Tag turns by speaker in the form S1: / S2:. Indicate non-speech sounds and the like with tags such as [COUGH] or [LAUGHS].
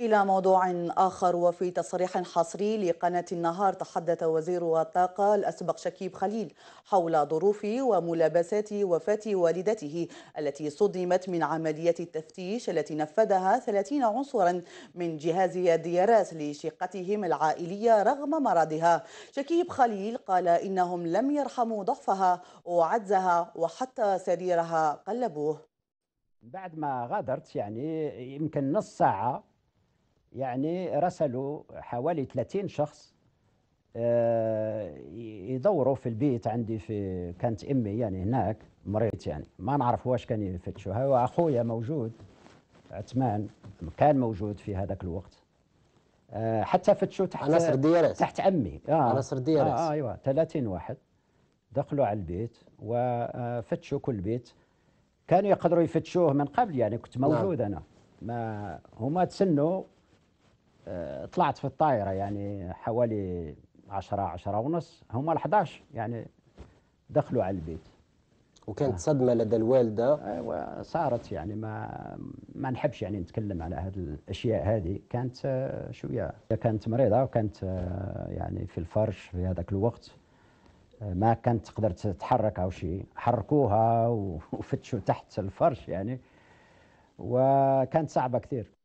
S1: إلى موضوع آخر وفي تصريح حصري لقناة النهار تحدث وزير الطاقة الأسبق شكيب خليل حول ظروف وملابسات وفاة والدته التي صدمت من عملية التفتيش التي نفذها 30 عنصرا من جهاز الديارات لشقتهم العائلية رغم مرضها شكيب خليل قال إنهم لم يرحموا ضعفها وعجزها وحتى سريرها قلبوه
S2: بعد ما غادرت يعني يمكن نص ساعة يعني رسلوا حوالي 30 شخص آه، يدوروا في البيت عندي في كانت امي يعني هناك مريت يعني ما نعرف واش كان يفتشوها واخويا موجود عثمان كان موجود في هذاك الوقت آه، حتى فتشوا تحت عناصر ديارس تحت امي اه عناصر ديارس آه, آه ايوه 30 واحد دخلوا على البيت وفتشوا كل بيت كانوا يقدروا يفتشوه من قبل يعني كنت نعم. موجود نعم. انا ما هما تسنوا آه، طلعت في الطائرة يعني حوالي عشرة عشرة ونص هما الحداش يعني دخلوا على البيت وكانت آه. صدمة لدى الوالدة أيوة صارت يعني ما ما نحبش يعني نتكلم على هذه الأشياء هذه كانت آه، شوية كانت مريضة وكانت يعني في الفرش في هذاك الوقت ما كانت تقدر تتحرك أو شيء حركوها [LAUGHS] وفتشوا تحت الفرش يعني وكانت صعبة كثير